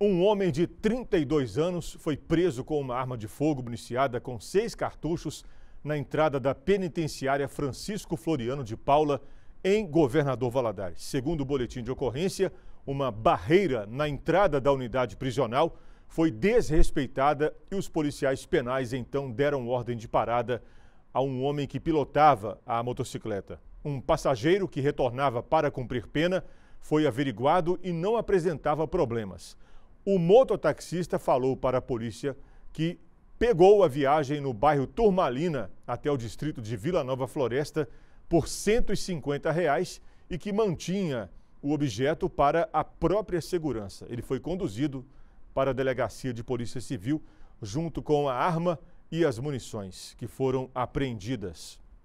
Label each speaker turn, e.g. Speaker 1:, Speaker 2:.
Speaker 1: Um homem de 32 anos foi preso com uma arma de fogo municiada com seis cartuchos na entrada da penitenciária Francisco Floriano de Paula, em Governador Valadares. Segundo o boletim de ocorrência, uma barreira na entrada da unidade prisional foi desrespeitada e os policiais penais então deram ordem de parada a um homem que pilotava a motocicleta. Um passageiro que retornava para cumprir pena foi averiguado e não apresentava problemas o mototaxista falou para a polícia que pegou a viagem no bairro Turmalina até o distrito de Vila Nova Floresta por R$ 150 reais e que mantinha o objeto para a própria segurança. Ele foi conduzido para a delegacia de Polícia Civil junto com a arma e as munições que foram apreendidas.